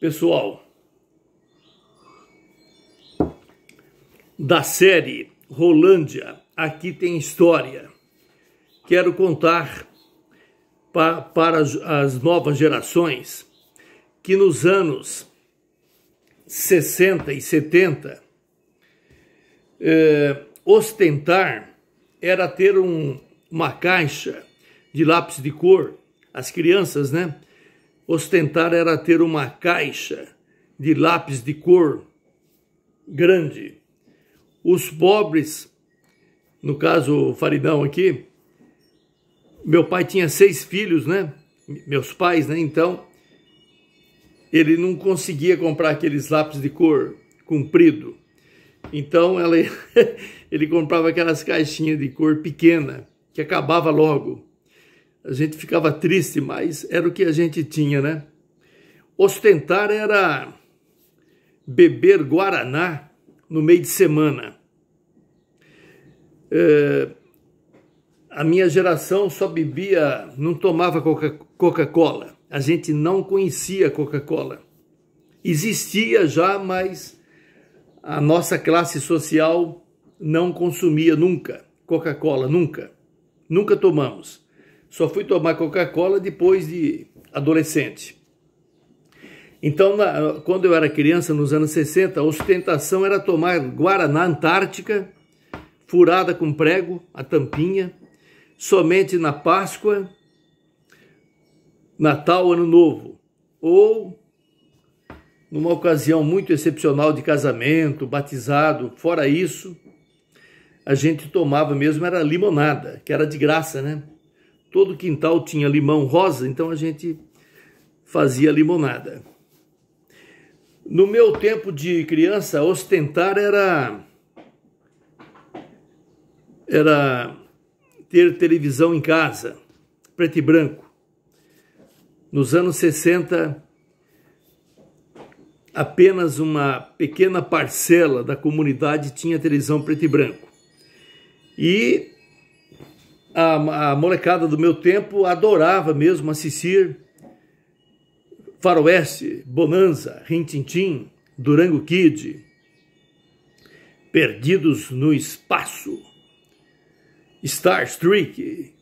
Pessoal, da série Rolândia, aqui tem história. Quero contar pa, para as novas gerações que nos anos 60 e 70, eh, ostentar era ter um, uma caixa de lápis de cor, as crianças, né? Ostentar era ter uma caixa de lápis de cor grande. Os pobres, no caso o Faridão aqui, meu pai tinha seis filhos, né? Meus pais, né? Então, ele não conseguia comprar aqueles lápis de cor comprido. Então, ela, ele comprava aquelas caixinhas de cor pequena, que acabava logo a gente ficava triste, mas era o que a gente tinha, né? Ostentar era beber guaraná no meio de semana. É, a minha geração só bebia, não tomava Coca-Cola. Coca a gente não conhecia Coca-Cola. Existia já, mas a nossa classe social não consumia nunca Coca-Cola, nunca. Nunca tomamos só fui tomar Coca-Cola depois de adolescente. Então, na, quando eu era criança, nos anos 60, a ostentação era tomar Guaraná Antártica, furada com prego, a tampinha, somente na Páscoa, Natal, Ano Novo, ou numa ocasião muito excepcional de casamento, batizado, fora isso, a gente tomava mesmo era limonada, que era de graça, né? todo quintal tinha limão rosa, então a gente fazia limonada. No meu tempo de criança, ostentar era era ter televisão em casa, preto e branco. Nos anos 60, apenas uma pequena parcela da comunidade tinha televisão preto e branco. E a, a molecada do meu tempo adorava mesmo assistir Faroeste, Bonanza, Rintintim, Durango Kid, Perdidos no Espaço, Star Trek,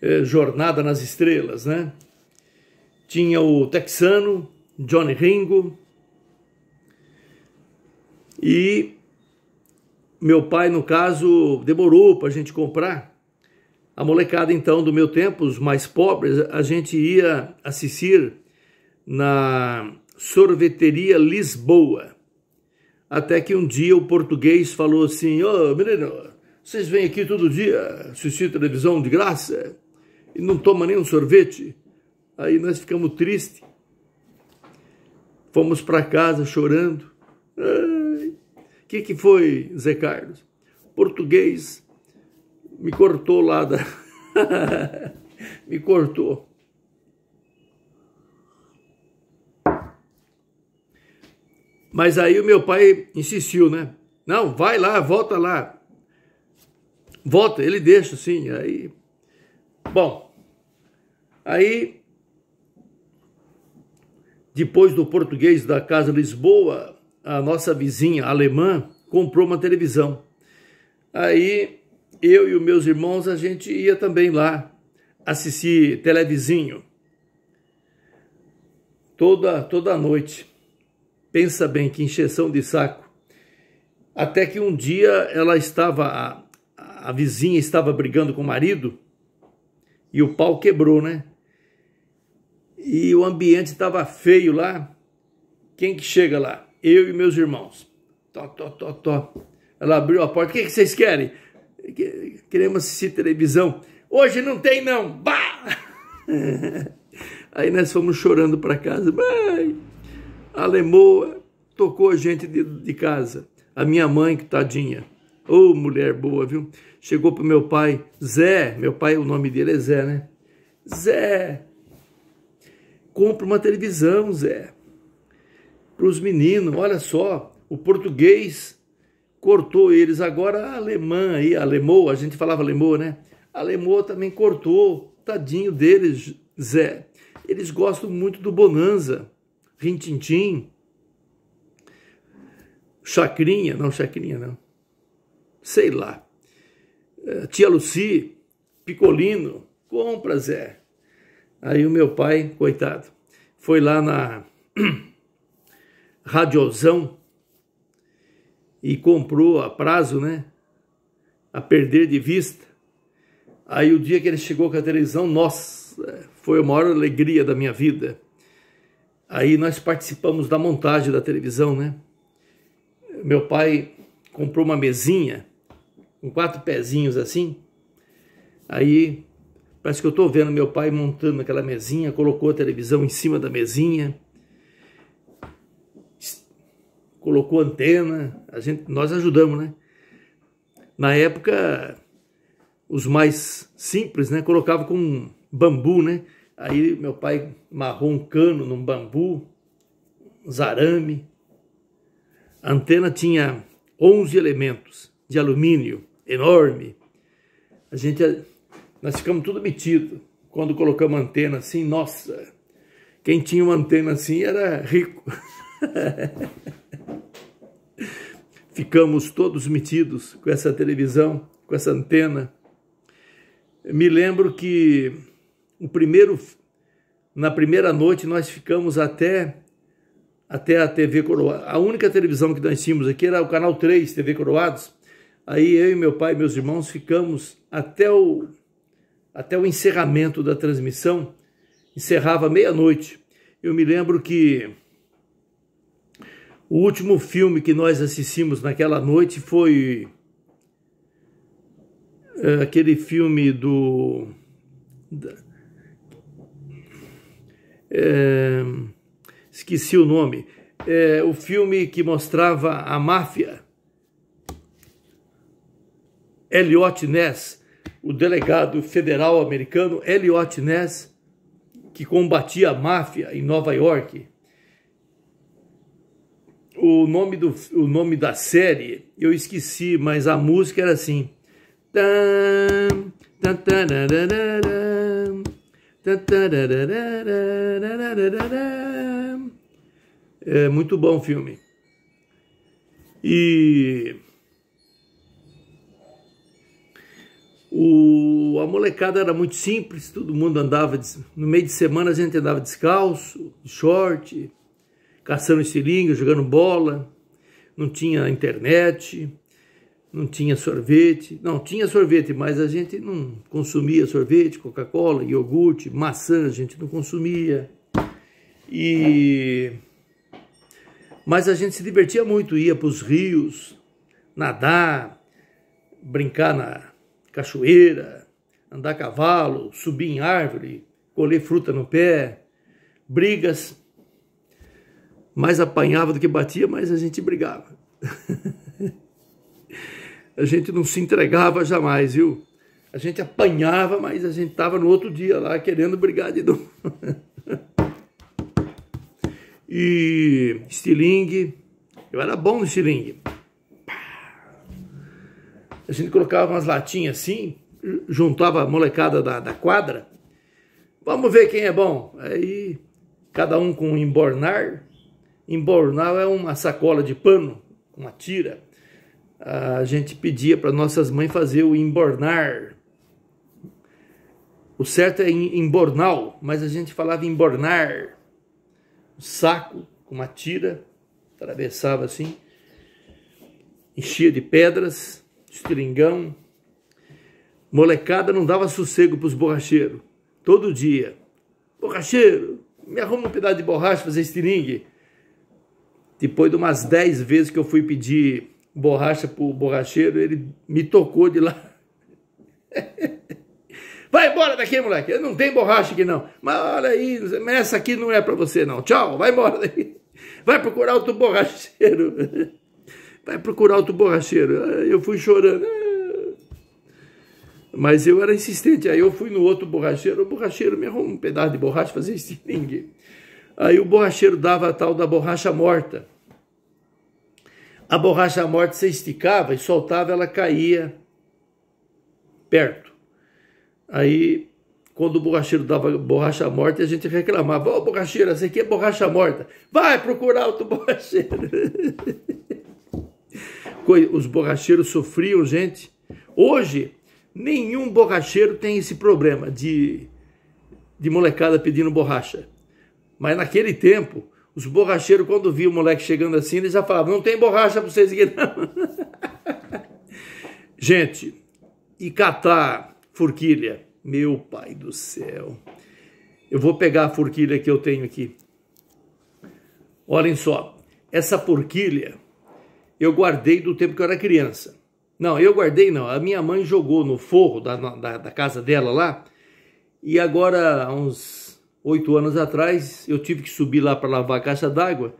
é, Jornada nas Estrelas, né? Tinha o texano Johnny Ringo e meu pai, no caso, demorou para a gente comprar a molecada, então, do meu tempo, os mais pobres, a gente ia assistir na sorveteria Lisboa. Até que um dia o português falou assim: Ô oh, menino, vocês vêm aqui todo dia assistir televisão de graça e não toma nenhum sorvete? Aí nós ficamos tristes. Fomos para casa chorando. O que, que foi, Zé Carlos? Português me cortou lá da. me cortou. Mas aí o meu pai insistiu, né? Não, vai lá, volta lá. Volta, ele deixa, sim. Aí. Bom, aí. Depois do português da Casa Lisboa, a nossa vizinha alemã comprou uma televisão. Aí eu e os meus irmãos, a gente ia também lá assistir televisinho. Toda, toda noite. Pensa bem, que encheção de saco. Até que um dia ela estava, a, a vizinha estava brigando com o marido e o pau quebrou, né? E o ambiente estava feio lá. Quem que chega lá? Eu e meus irmãos. Tó, tó, tó, tó. Ela abriu a porta. O que, que vocês querem? queremos assistir televisão. Hoje não tem não, bah! Aí nós fomos chorando para casa. Mãe, a lemoa tocou a gente de, de casa. A minha mãe, que tadinha. Ô, oh, mulher boa, viu? Chegou pro meu pai, Zé, meu pai, o nome dele é Zé, né? Zé, compra uma televisão, Zé. Para os meninos, olha só, o português cortou eles. Agora a alemã aí, a Lemô, a gente falava Lemô, né? A Lemô também cortou, tadinho deles, Zé. Eles gostam muito do Bonanza, Rintintim, Chacrinha, não Chacrinha não, sei lá, eh, Tia Luci, Picolino, compra Zé. Aí o meu pai, coitado, foi lá na Radiozão, e comprou a prazo, né? A perder de vista. Aí o dia que ele chegou com a televisão, nossa, foi a maior alegria da minha vida. Aí nós participamos da montagem da televisão, né? Meu pai comprou uma mesinha com quatro pezinhos assim. Aí parece que eu estou vendo meu pai montando aquela mesinha, colocou a televisão em cima da mesinha colocou antena, a gente, nós ajudamos, né? Na época, os mais simples, né? Colocava com bambu, né? Aí meu pai marrou um cano num bambu, zarame. A antena tinha 11 elementos de alumínio, enorme. A gente, nós ficamos tudo metido. Quando colocamos antena assim, nossa, quem tinha uma antena assim era rico. ficamos todos metidos com essa televisão, com essa antena. Me lembro que o primeiro na primeira noite nós ficamos até até a TV Coroados. A única televisão que nós tínhamos aqui era o canal 3, TV Coroados. Aí eu e meu pai e meus irmãos ficamos até o até o encerramento da transmissão. Encerrava meia-noite. Eu me lembro que o último filme que nós assistimos naquela noite foi é, aquele filme do. É, esqueci o nome. É, o filme que mostrava a máfia. Elliot Ness, o delegado federal americano Elliot Ness, que combatia a máfia em Nova York o nome, do, o nome da série eu esqueci, mas a música era assim. É muito bom o filme. E o, a molecada era muito simples, todo mundo andava, no meio de semana a gente andava descalço, short, caçando estilingue, jogando bola, não tinha internet, não tinha sorvete. Não, tinha sorvete, mas a gente não consumia sorvete, Coca-Cola, iogurte, maçã, a gente não consumia. E... Mas a gente se divertia muito, ia para os rios, nadar, brincar na cachoeira, andar a cavalo, subir em árvore, colher fruta no pé, brigas mais apanhava do que batia, mas a gente brigava. a gente não se entregava jamais, viu? A gente apanhava, mas a gente estava no outro dia lá querendo brigar de novo. e estilingue, eu era bom no estilingue. A gente colocava umas latinhas assim, juntava a molecada da, da quadra. Vamos ver quem é bom. Aí, cada um com um embornar, Embornal é uma sacola de pano, uma tira. A gente pedia para nossas mães fazer o embornar. O certo é embornal, mas a gente falava embornar. O saco com uma tira, atravessava assim, enchia de pedras, estringão. Molecada não dava sossego para os borracheiros. Todo dia. Borracheiro, me arruma um pedaço de borracha para fazer estilingue. Depois de umas 10 vezes que eu fui pedir borracha pro borracheiro, ele me tocou de lá. Vai embora daqui, moleque. Não tem borracha aqui, não. Mas olha aí, essa aqui não é para você, não. Tchau, vai embora daqui. Vai procurar outro borracheiro. Vai procurar outro borracheiro. Ah, eu fui chorando. Ah. Mas eu era insistente. Aí eu fui no outro borracheiro. O borracheiro me arrumou um pedaço de borracha, fazia estilingue. Aí o borracheiro dava a tal da borracha morta. A borracha morta você esticava e soltava, ela caía perto. Aí, quando o borracheiro dava borracha morta, a gente reclamava: Ô oh, borracheiro, essa aqui é borracha morta. Vai procurar outro borracheiro. Os borracheiros sofriam, gente. Hoje, nenhum borracheiro tem esse problema de, de molecada pedindo borracha. Mas naquele tempo, os borracheiros, quando viam o moleque chegando assim, eles já falavam: não tem borracha para vocês aqui, não. Gente, e catar forquilha. Meu pai do céu. Eu vou pegar a forquilha que eu tenho aqui. Olhem só, essa forquilha eu guardei do tempo que eu era criança. Não, eu guardei não. A minha mãe jogou no forro da, da, da casa dela lá. E agora, uns oito anos atrás, eu tive que subir lá para lavar a caixa d'água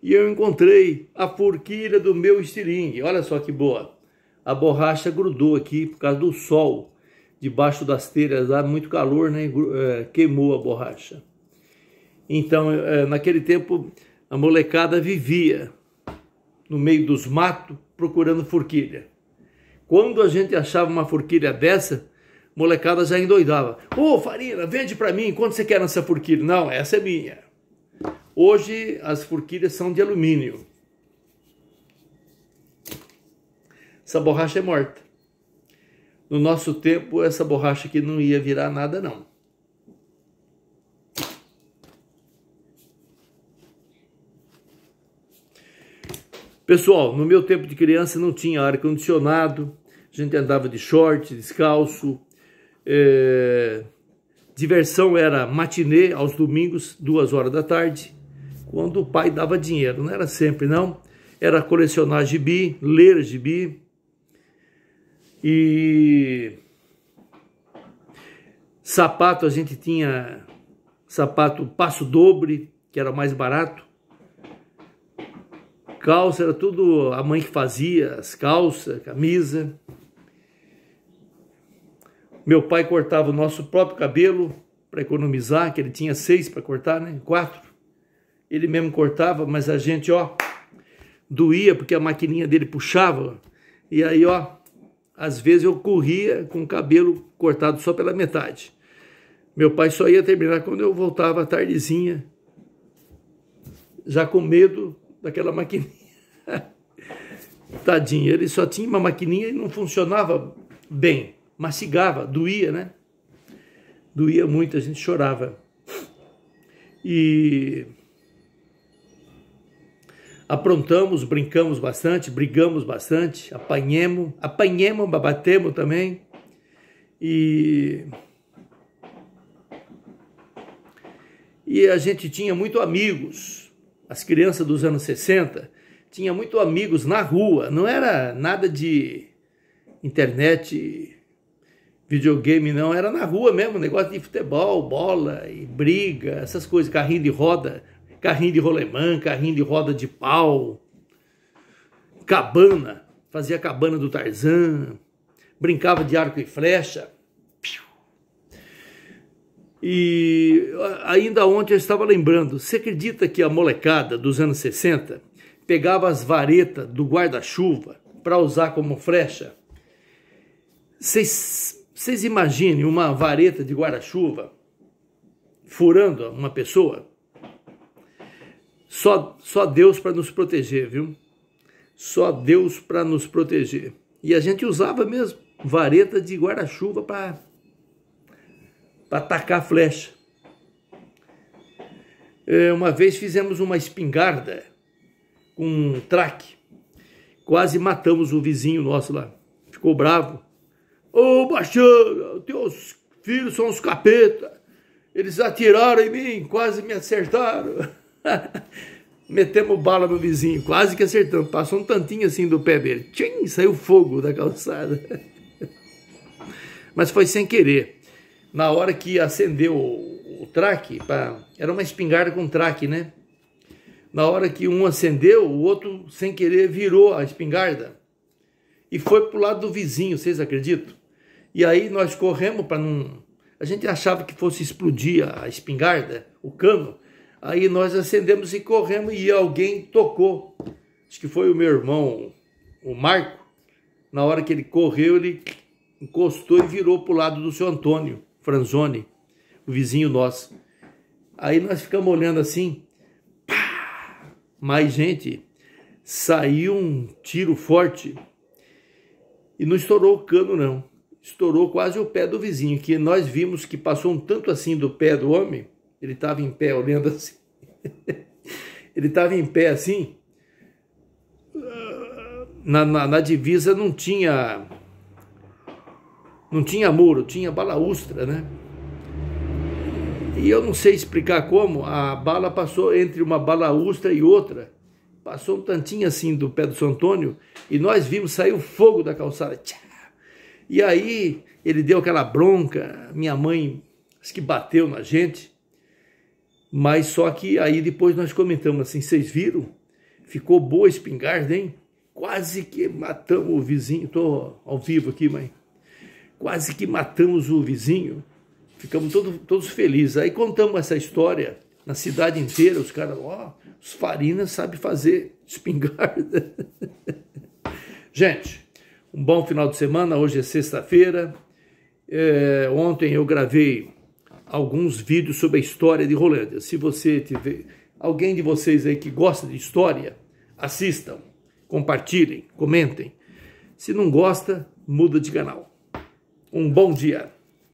e eu encontrei a forquilha do meu estilingue. Olha só que boa! A borracha grudou aqui por causa do sol, debaixo das telhas lá, muito calor, né? É, queimou a borracha. Então, é, naquele tempo, a molecada vivia no meio dos matos procurando forquilha. Quando a gente achava uma forquilha dessa, molecada já endoidava. Ô, oh, Farina, vende para mim, quanto você quer nessa forquilha? Não, essa é minha. Hoje as forquilhas são de alumínio. Essa borracha é morta. No nosso tempo, essa borracha aqui não ia virar nada, não. Pessoal, no meu tempo de criança não tinha ar-condicionado, a gente andava de short, descalço, é, diversão era matinê aos domingos, duas horas da tarde, quando o pai dava dinheiro. Não era sempre, não. Era colecionar gibi, ler gibi. E sapato, a gente tinha sapato passo dobre, que era mais barato. Calça, era tudo a mãe que fazia, as calças, camisa. Meu pai cortava o nosso próprio cabelo para economizar, que ele tinha seis para cortar, né? Quatro. Ele mesmo cortava, mas a gente, ó, doía porque a maquininha dele puxava. E aí, ó, às vezes eu corria com o cabelo cortado só pela metade. Meu pai só ia terminar quando eu voltava à tardezinha, já com medo daquela maquininha. Tadinho, ele só tinha uma maquininha e não funcionava bem mastigava, doía, né? Doía muito, a gente chorava. E aprontamos, brincamos bastante, brigamos bastante, apanhemos, apanhemos, babatemos também. E e a gente tinha muito amigos. As crianças dos anos 60 tinha muito amigos na rua, não era nada de internet videogame, não. Era na rua mesmo, negócio de futebol, bola e briga, essas coisas, carrinho de roda, carrinho de rolemã, carrinho de roda de pau, cabana, fazia cabana do Tarzan, brincava de arco e flecha. E ainda ontem eu estava lembrando, você acredita que a molecada dos anos 60 pegava as varetas do guarda-chuva para usar como flecha? Vocês vocês imaginem uma vareta de guarda-chuva furando uma pessoa? Só, só Deus para nos proteger, viu? Só Deus para nos proteger. E a gente usava mesmo vareta de guarda-chuva para atacar a flecha. É, uma vez fizemos uma espingarda com um traque. Quase matamos o vizinho nosso lá. Ficou bravo Ô, oh, Baixão, teus filhos são os capeta. Eles atiraram em mim, quase me acertaram. Metemos bala no vizinho, quase que acertamos. Passou um tantinho assim do pé dele. Tchim, saiu fogo da calçada. Mas foi sem querer. Na hora que acendeu o, o traque, pra... era uma espingarda com traque, né? Na hora que um acendeu, o outro, sem querer, virou a espingarda e foi pro lado do vizinho, vocês acreditam? E aí nós corremos para não. A gente achava que fosse explodir a espingarda, o cano. Aí nós acendemos e corremos e alguém tocou. Acho que foi o meu irmão, o Marco. Na hora que ele correu, ele encostou e virou para o lado do seu Antônio Franzoni, o vizinho nosso. Aí nós ficamos olhando assim. Mas, gente, saiu um tiro forte e não estourou o cano, não estourou quase o pé do vizinho, que nós vimos que passou um tanto assim do pé do homem, ele estava em pé olhando assim. ele estava em pé assim. Na, na, na, divisa não tinha não tinha muro, tinha balaustra, né? E eu não sei explicar como a bala passou entre uma balaustra e outra, passou um tantinho assim do pé do São Antônio e nós vimos sair o fogo da calçada. Tchá! E aí ele deu aquela bronca, minha mãe que bateu na gente. Mas só que aí depois nós comentamos assim, vocês viram? Ficou boa a espingarda, hein? Quase que matamos o vizinho, tô ao vivo aqui, mãe. Quase que matamos o vizinho. Ficamos todo, todos felizes. Aí contamos essa história na cidade inteira, os caras, ó, os farinas sabem fazer espingarda. gente, um bom final de semana, hoje é sexta-feira. É, ontem eu gravei alguns vídeos sobre a história de Rolândia. Se você tiver alguém de vocês aí que gosta de história, assistam, compartilhem, comentem. Se não gosta, muda de canal. Um bom dia.